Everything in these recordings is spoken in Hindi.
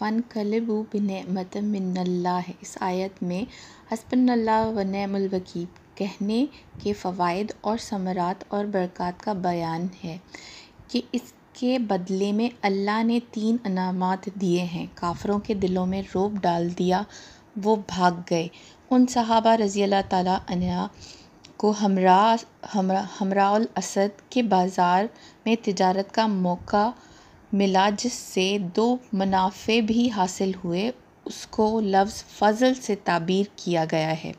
फ़नकलबू बिन मतमिनल्ला है इस आयत में हसबल्ला वनमलवकीब कहने के फ़वाद और समरात और बरक़ात का बयान है कि इसके बदले में अल्लाह ने तीन इनाम दिए हैं काफ़रों के दिलों में रोब डाल दिया वो भाग गए उन सहाबा रज़ी अल्लाह ताली को हमरा हमरा हमरा असद के बाज़ार में तजारत का मौका मिला जिससे दो मुनाफ़े भी हासिल हुए उसको लफ्ज़ फ़ज़ल से ताबीर किया गया है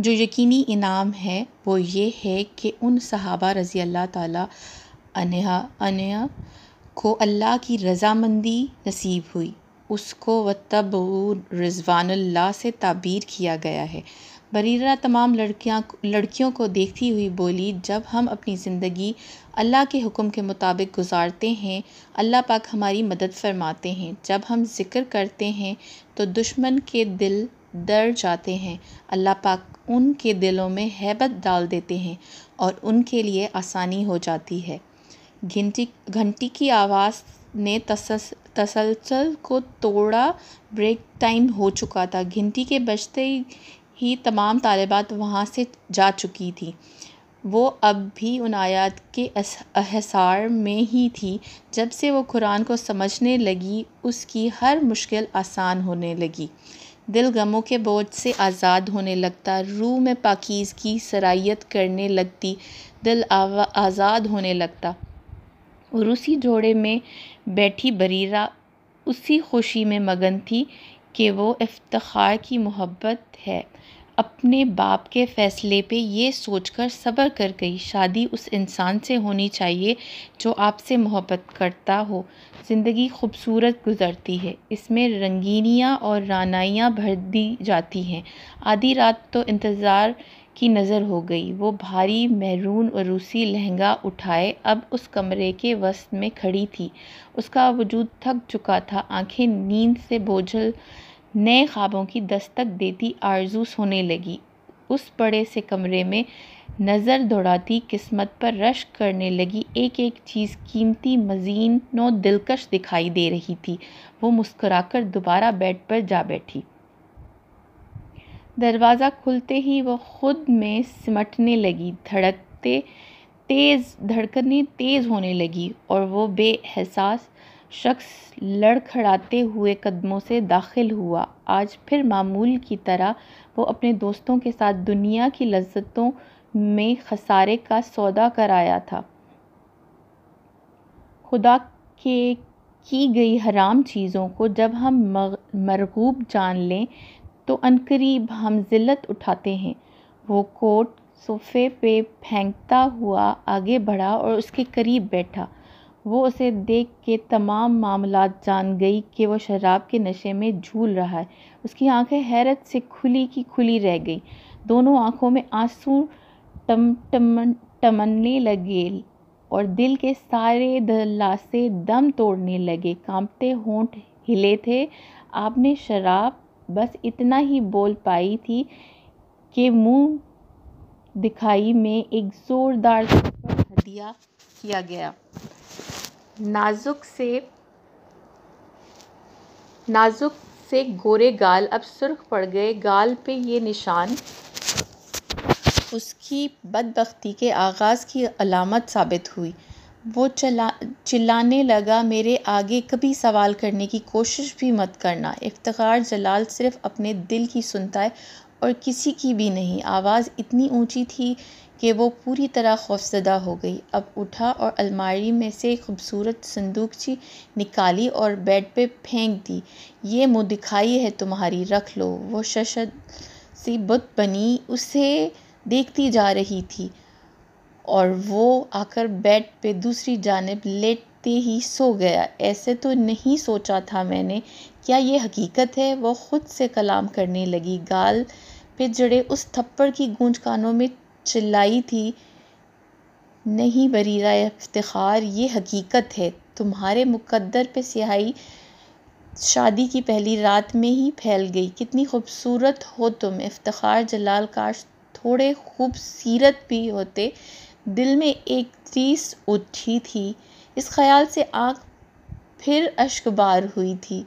जो यकीनी इनाम है वो ये है कि उन सहाबा रज़ी अल्लाह ताला को अल्लाह की रज़ामंदी नसीब हुई उसको व तब से ताबीर किया गया है बरीरा तमाम लड़कियां लड़कियों को देखती हुई बोली जब हम अपनी ज़िंदगी अल्लाह के हुक्म के मुताबिक गुजारते हैं अल्लाह पाक हमारी मदद फरमाते हैं जब हम ज़िक्र करते हैं तो दुश्मन के दिल डर जाते हैं अल्लाह पाक उनके दिलों में हैबत डाल देते हैं और उनके लिए आसानी हो जाती है घंटी घंटी की आवाज़ ने तसस तसलसल को तोड़ा ब्रेक टाइम हो चुका था घंटी के बजते ही ही तमाम तालबात वहाँ से जा चुकी थीं वो अब भी उन आयात के अहसार में ही थी जब से वो कुरान को समझने लगी उसकी हर मुश्किल आसान होने लगी दिल गमों के बोझ से आज़ाद होने लगता रूह में की सराहियत करने लगती दिल आज़ाद होने लगता और उसी जोड़े में बैठी बरीरा उसी खुशी में मगन थी कि वो इफ्तार की मोहब्बत है अपने बाप के फ़ैसले पे ये सोचकर सब्र कर गई शादी उस इंसान से होनी चाहिए जो आपसे मोहब्बत करता हो ज़िंदगी खूबसूरत गुज़रती है इसमें रंगीनियाँ और रानाइयाँ भर दी जाती हैं आधी रात तो इंतज़ार की नज़र हो गई वो भारी महरून और रूसी लहंगा उठाए अब उस कमरे के वस्त में खड़ी थी उसका वजूद थक चुका था आंखें नींद से बोझल नए ख्वाबों की दस्तक देती आरजू सोने लगी उस बड़े से कमरे में नज़र दौड़ाती किस्मत पर रश करने लगी एक एक चीज़ कीमती मजीन नो दिलकश दिखाई दे रही थी वो मुस्कुराकर दोबारा बेड पर जा बैठी दरवाज़ा खुलते ही वो खुद में सिमटने लगी धड़कते तेज़ धड़कने तेज़ होने लगी और वो बेहसास शख्स लड़खड़ाते हुए कदमों से दाखिल हुआ आज फिर मामूल की तरह वो अपने दोस्तों के साथ दुनिया की लज्जतों में खसारे का सौदा कराया था खुदा के की गई हराम चीज़ों को जब हम मरगूब जान लें तो अनकरीब हम ज़िल्लत उठाते हैं वो कोट सोफ़े पे फेंकता हुआ आगे बढ़ा और उसके करीब बैठा वो उसे देख के तमाम मामलात जान गई कि वो शराब के नशे में झूल रहा है उसकी आंखें हैरत से खुली की खुली रह गई दोनों आंखों में आंसू टम टम टमनने लगे और दिल के सारे दलासे दम तोड़ने लगे कांपते होंठ हिले थे आपने शराब बस इतना ही बोल पाई थी कि मुंह दिखाई में एक ज़ोरदार हदिया किया गया नाजुक से नाजुक से गोरे गाल अब सुर्ख पड़ गए गाल पे ये निशान उसकी बदबख्ती के आगाज़ की अलामत साबित हुई वो चला चिल्लाने लगा मेरे आगे कभी सवाल करने की कोशिश भी मत करना इफ्तार जलाल सिर्फ अपने दिल की सुनता है और किसी की भी नहीं आवाज़ इतनी ऊंची थी कि वो पूरी तरह खौफ़ज़दा हो गई अब उठा और अलमारी में से एक ख़ूबसूरत संदूकची निकाली और बेड पे फेंक दी ये मुँह दिखाई है तुम्हारी रख लो वो शशद सी बुत बनी उसे देखती जा रही थी और वो आकर बेड पे दूसरी जानब लेटते ही सो गया ऐसे तो नहीं सोचा था मैंने क्या ये हकीकत है वो ख़ुद से कलाम करने लगी गाल पे जड़े उस थप्पड़ की गूंज कानों में चिल्लाई थी नहीं बरीरा इफ्तार ये हकीकत है तुम्हारे मुकद्दर पे स्याही शादी की पहली रात में ही फैल गई कितनी खूबसूरत हो तुम इफ्तार जलाल काश थोड़े खूबसूरत भी होते दिल में एक तीस उठी थी इस ख्याल से आँख फिर अश्कबार हुई थी